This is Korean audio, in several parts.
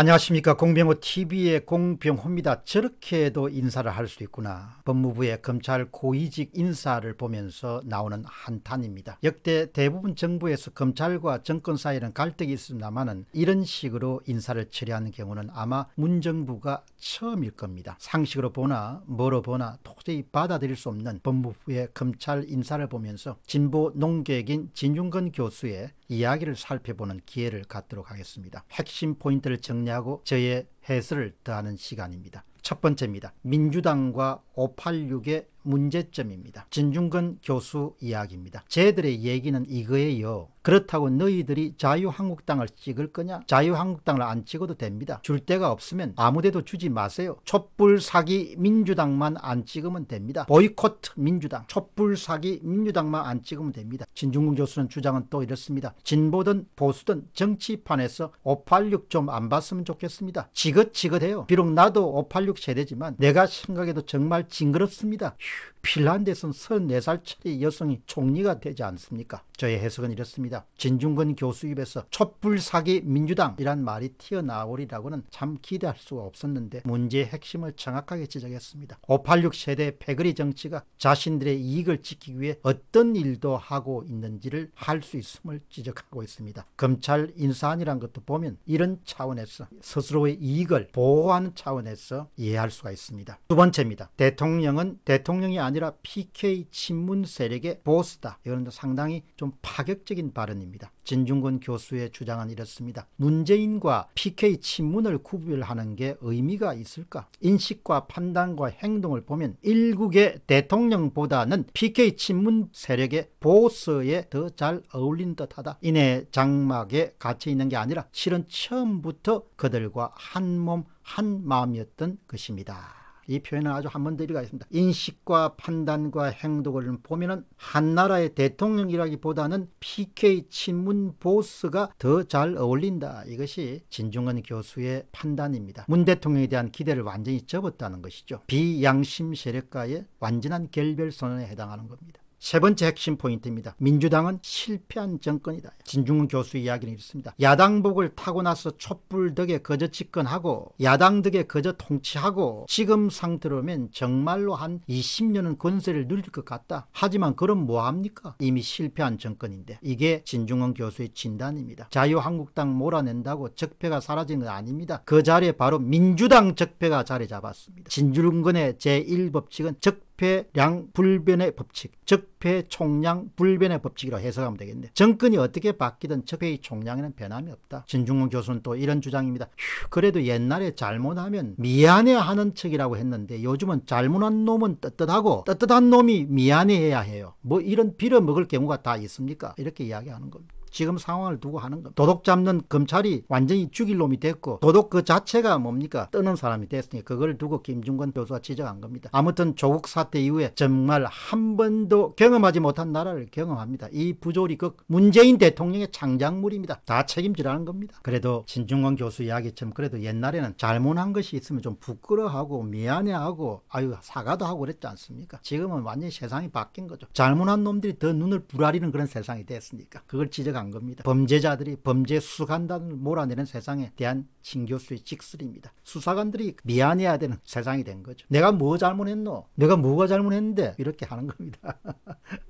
안녕하십니까 공병호 TV의 공병호입니다. 저렇게도 인사를 할 수 있구나. 법무부의 검찰 고위직 인사를 보면서 나오는 한탄입니다. 역대 대부분 정부에서 검찰과 정권 사이는 갈등이 있습니다만은 이런 식으로 인사를 처리하는 경우는 아마 문정부가 처음일 겁니다. 상식으로 보나 뭐로 보나 도저히 받아들일 수 없는 법무부의 검찰 인사를 보면서 진보 농객인 진윤건 교수의 이야기를 살펴보는 기회를 갖도록 하겠습니다. 핵심 포인트를 정리하고 저의 해설을 더하는 시간입니다. 첫 번째입니다. 민주당과 586의 문제점입니다. 진중근 교수 이야기입니다. 쟤들의 얘기는 이거예요. 그렇다고 너희들이 자유한국당을 찍을 거냐? 자유한국당을 안 찍어도 됩니다. 줄 데가 없으면 아무데도 주지 마세요. 촛불 사기 민주당만 안 찍으면 됩니다. 보이콧 민주당, 촛불 사기 민주당만 안 찍으면 됩니다. 진중근 교수는 주장은 또 이렇습니다. 진보든 보수든 정치판에서 586 좀 안 봤으면 좋겠습니다. 지긋지긋해요. 비록 나도 586 노력해야 되지만 내가 생각해도 정말 징그럽습니다. 휴. 핀란드에서는 34살짜리 여성이 총리가 되지 않습니까? 저의 해석은 이렇습니다. 진중근 교수 입에서 촛불 사기 민주당이란 말이 튀어나오리라고는 참 기대할 수가 없었는데 문제의 핵심을 정확하게 지적했습니다. 586 세대 패거리 정치가 자신들의 이익을 지키기 위해 어떤 일도 하고 있는지를 할 수 있음을 지적하고 있습니다. 검찰 인사안이란 것도 보면 이런 차원에서 스스로의 이익을 보호하는 차원에서 이해할 수가 있습니다. 두 번째입니다. 대통령은 대통령이 아니라 PK 친문 세력의 보스다. 이건 상당히 좀 파격적인 발언입니다. 진중권 교수의 주장은 이렇습니다. 문재인과 PK 친문을 구별하는 게 의미가 있을까? 인식과 판단과 행동을 보면 일국의 대통령보다는 PK 친문 세력의 보스에 더 잘 어울린 듯하다. 이내 장막에 갇혀 있는 게 아니라 실은 처음부터 그들과 한 몸 한 마음이었던 것입니다. 이 표현은 아주 한 번더들어가있습니다 인식과 판단과 행동을 보면은 한나라의 대통령이라기보다는 PK 친문 보스가 더 잘 어울린다. 이것이 진중근 교수의 판단입니다. 문 대통령에 대한 기대를 완전히 접었다는 것이죠. 비양심 세력과의 완전한 결별선에 해당하는 겁니다. 세 번째 핵심 포인트입니다. 민주당은 실패한 정권이다. 진중훈 교수 이야기는 이렇습니다. 야당복을 타고 나서 촛불덕에 거저 집권하고 야당덕에 거저 통치하고 지금 상태로면 정말로 한 20년은 권세를 누릴 것 같다. 하지만 그럼 뭐합니까? 이미 실패한 정권인데 이게 진중훈 교수의 진단입니다. 자유한국당 몰아낸다고 적폐가 사라진 건 아닙니다. 그 자리에 바로 민주당 적폐가 자리 잡았습니다. 진중근의 제1법칙은 적 적폐량 불변의 법칙, 적폐총량 불변의 법칙이라고 해석하면 되겠네. 정권이 어떻게 바뀌든 적폐의 총량에는 변함이 없다. 진중근 교수는 또 이런 주장입니다. 휴, 그래도 옛날에 잘못하면 미안해하는 척이라고 했는데 요즘은 잘못한 놈은 떳떳하고 떳떳한 놈이 미안해해야 해요. 뭐 이런 빌어먹을 경우가 다 있습니까? 이렇게 이야기하는 겁니다. 지금 상황을 두고 하는 겁니다. 도둑 잡는 검찰이 완전히 죽일 놈이 됐고 도둑 그 자체가 뭡니까 뜨는 사람이 됐으니 그걸 두고 김중건 교수가 지적한 겁니다. 아무튼 조국 사태 이후에 정말 한 번도 경험하지 못한 나라를 경험합니다. 이 부조리 그 문재인 대통령의 창작물입니다. 다 책임지라는 겁니다. 그래도 진중권 교수 이야기처럼 그래도 옛날에는 잘못한 것이 있으면 좀 부끄러워하고 미안해하고 아유 사과도 하고 그랬지 않습니까? 지금은 완전히 세상이 바뀐 거죠. 잘못한 놈들이 더 눈을 부라리는 그런 세상이 됐으니까 그걸 지적 간 겁니다. 범죄자들이 범죄 수사관단을 몰아내는 세상에 대한 신교수의 직설입니다. 수사관들이 미안해야 되는 세상이 된 거죠. 내가 뭐 잘못했노? 내가 뭐가 잘못했는데? 이렇게 하는 겁니다.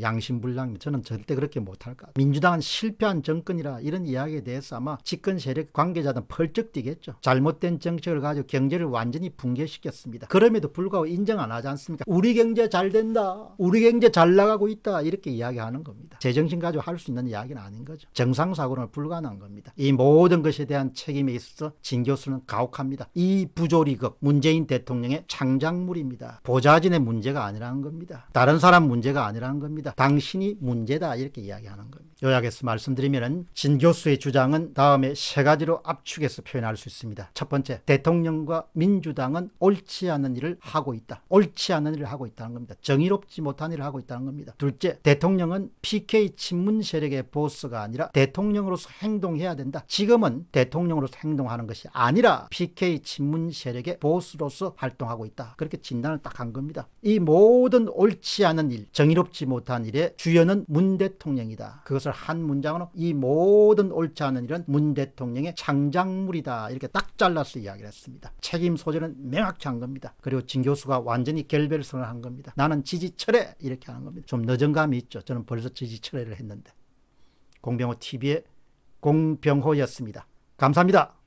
양심불량 저는 절대 그렇게 못할 것 같아요. 민주당은 실패한 정권이라 이런 이야기에 대해서 아마 집권 세력 관계자들은 펄쩍 뛰겠죠. 잘못된 정책을 가지고 경제를 완전히 붕괴시켰습니다. 그럼에도 불구하고 인정 안 하지 않습니까? 우리 경제 잘 된다. 우리 경제 잘 나가고 있다. 이렇게 이야기하는 겁니다. 제정신 가지고 할 수 있는 이야기는 아닌 거죠. 정상사고는 불가능한 겁니다. 이 모든 것에 대한 책임에 있어서 진 교수는 가혹합니다. 이 부조리극 문재인 대통령의 창작물입니다. 보좌진의 문제가 아니라는 겁니다. 다른 사람 문제가 아니라는 겁니다. 아니다 당신이 문제다 이렇게 이야기하는 겁니다. 요약해서 말씀드리면 진 교수의 주장은 다음에 세 가지로 압축해서 표현할 수 있습니다. 첫 번째, 대통령과 민주당은 옳지 않은 일을 하고 있다. 옳지 않은 일을 하고 있다는 겁니다. 정의롭지 못한 일을 하고 있다는 겁니다. 둘째, 대통령은 PK 친문 세력의 보스가 아니라 대통령으로서 행동해야 된다. 지금은 대통령으로서 행동하는 것이 아니라 PK 친문 세력의 보스로서 활동하고 있다. 그렇게 진단을 딱 한 겁니다. 이 모든 옳지 않은 일, 정의롭지 못한 못한 일의 주연은 문 대통령이다. 그것을 한 문장으로 이 모든 옳지 않은 일은 문 대통령의 창작물이다. 이렇게 딱 잘라서 이야기를 했습니다. 책임 소재는 명확히 한 겁니다. 그리고 진 교수가 완전히 결별선을 한 겁니다. 나는 지지철회 이렇게 하는 겁니다. 좀 늦은 감이 있죠. 저는 벌써 지지철회를 했는데. 공병호 TV의 공병호였습니다. 감사합니다.